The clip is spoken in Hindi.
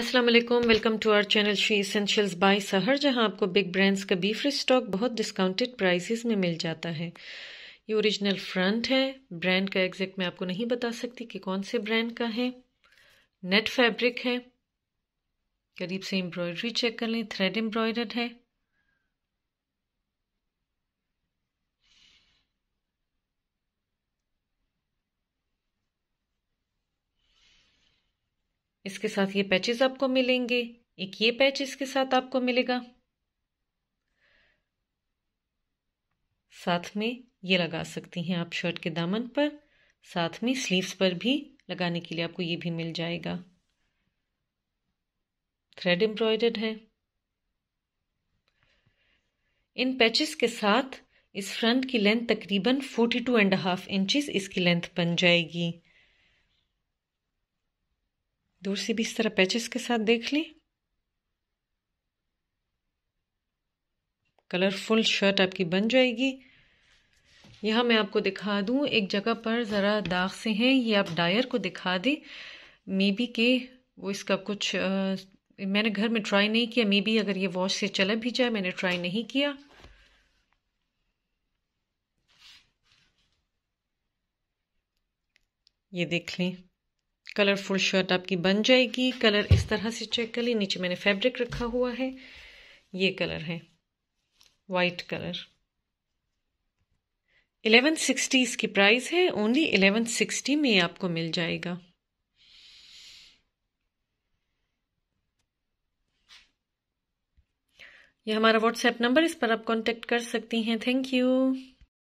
अस्सलाम वालेकुम welcome to our channel Shri essentials by Sahar जहां आपको बिग ब्रांड्स का बीफ स्टॉक बहुत डिस्काउंटेड प्राइसेस में मिल जाता है ये ओरिजिनल फ्रंट है ब्रांड का एग्जैक्ट मैं आपको नहीं बता सकती कि कौन से ब्रांड का है नेट फैब्रिक है करीब से एम्ब्रॉयडरी चेक कर लें थ्रेड एम्ब्रॉयडर्ड है इसके साथ ये पैचेस आपको मिलेंगे एक ये पैच इसके साथ आपको मिलेगा साथ में ये लगा सकती हैं आप शर्ट के दामन पर साथ में स्लीव्स पर भी लगाने के लिए आपको ये भी मिल जाएगा थ्रेड एम्ब्रॉयडर्ड है इन पैचेस के साथ इस फ्रंट की लेंथ तकरीबन forty two and half inches इसकी लेंथ बन जाएगी दूर से भी इस तरह पैचेस के साथ देख ली कलरफुल शर्ट आपकी बन जाएगी यहाँ मैं आपको दिखा दूँ एक जगह पर ज़रा दाग से हैं ये आप डायर को दिखा दें मे बी के वो इसका कुछ आ, मैंने घर में ट्राई नहीं किया मे बी अगर ये वॉश से चला भी जाए मैंने ट्राई नहीं किया ये देख लें कलरफुल शर्ट आपकी बन जाएगी कलर इस तरह से चेक कर ली नीचे मैंने फैब्रिक रखा हुआ है ये कलर है वाइट कलर 1160 इसकी प्राइस है ओनली 1160 में आपको मिल जाएगा यह हमारा व्हाट्सएप नंबर इस पर आप कांटेक्ट कर सकती हैं थैंक यू